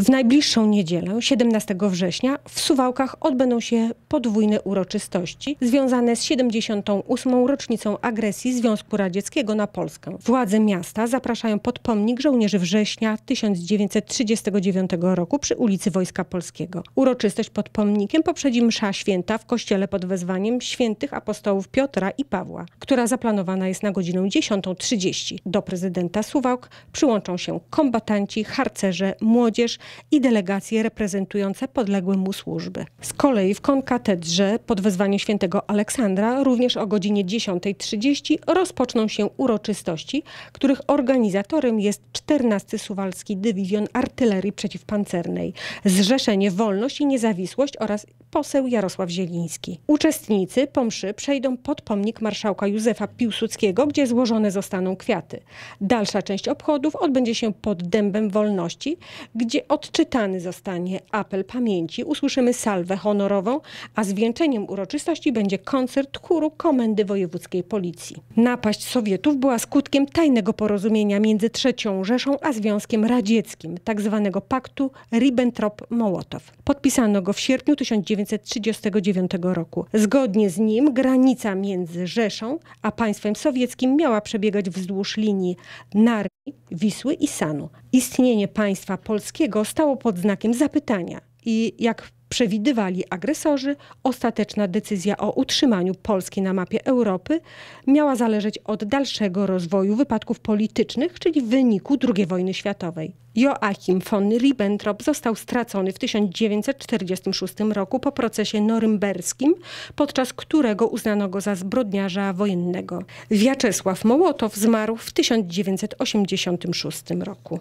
W najbliższą niedzielę, 17 września, w Suwałkach odbędą się podwójne uroczystości związane z 78. rocznicą agresji Związku Radzieckiego na Polskę. Władze miasta zapraszają pod pomnik żołnierzy września 1939 roku przy ulicy Wojska Polskiego. Uroczystość pod pomnikiem poprzedzi msza święta w kościele pod wezwaniem świętych apostołów Piotra i Pawła, która zaplanowana jest na godzinę 10.30. Do prezydenta Suwałk przyłączą się kombatanci, harcerze, młodzież, i delegacje reprezentujące podległe mu służby. Z kolei w konkatedrze pod wezwaniem świętego Aleksandra również o godzinie 10.30 rozpoczną się uroczystości, których organizatorem jest 14 Suwalski Dywizjon Artylerii Przeciwpancernej, Zrzeszenie Wolność i Niezawisłość oraz poseł Jarosław Zieliński. Uczestnicy po mszy przejdą pod pomnik marszałka Józefa Piłsudskiego, gdzie złożone zostaną kwiaty. Dalsza część obchodów odbędzie się pod Dębem Wolności, gdzie od odczytany zostanie apel pamięci, usłyszymy salwę honorową, a zwieńczeniem uroczystości będzie koncert chóru Komendy Wojewódzkiej Policji. Napaść Sowietów była skutkiem tajnego porozumienia między III Rzeszą a Związkiem Radzieckim, tzw. Tak paktu Ribbentrop-Mołotow. Podpisano go w sierpniu 1939 roku. Zgodnie z nim granica między Rzeszą a państwem sowieckim miała przebiegać wzdłuż linii Nar Wisły i Sanu. Istnienie państwa polskiego stało pod znakiem zapytania. I jak przewidywali agresorzy, ostateczna decyzja o utrzymaniu Polski na mapie Europy miała zależeć od dalszego rozwoju wypadków politycznych, czyli wyniku II wojny światowej. Joachim von Ribbentrop został stracony w 1946 roku po procesie norymberskim, podczas którego uznano go za zbrodniarza wojennego. Wiaczesław Mołotow zmarł w 1986 roku.